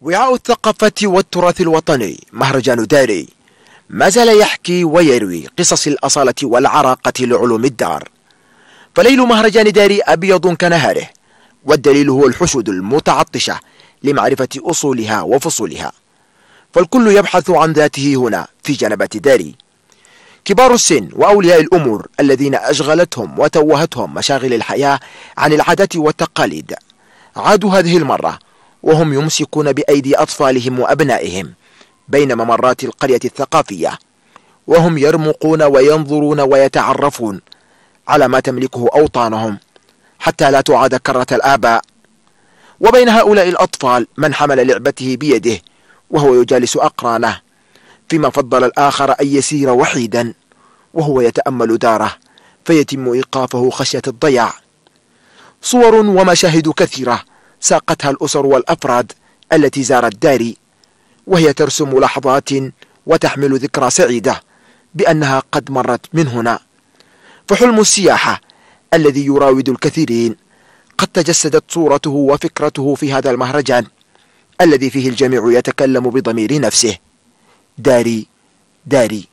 وعاء الثقافة والتراث الوطني مهرجان داري ما زال يحكي ويروي قصص الأصالة والعراقة لعلوم الدار فليل مهرجان داري أبيض كنهاره والدليل هو الحشود المتعطشة لمعرفة أصولها وفصولها فالكل يبحث عن ذاته هنا في جنبة داري كبار السن وأولياء الأمور الذين أشغلتهم وتوهتهم مشاغل الحياة عن العادات والتقاليد عادوا هذه المرة وهم يمسكون بأيدي أطفالهم وأبنائهم بين ممرات القرية الثقافية وهم يرمقون وينظرون ويتعرفون على ما تملكه أوطانهم حتى لا تعاد كرة الآباء وبين هؤلاء الأطفال من حمل لعبته بيده وهو يجالس أقرانه فيما فضل الآخر أن يسير وحيدا وهو يتأمل داره فيتم إيقافه خشية الضياع صور ومشاهد كثيرة ساقتها الأسر والأفراد التي زارت داري وهي ترسم لحظات وتحمل ذكرى سعيدة بأنها قد مرت من هنا فحلم السياحة الذي يراود الكثيرين قد تجسدت صورته وفكرته في هذا المهرجان الذي فيه الجميع يتكلم بضمير نفسه داري داري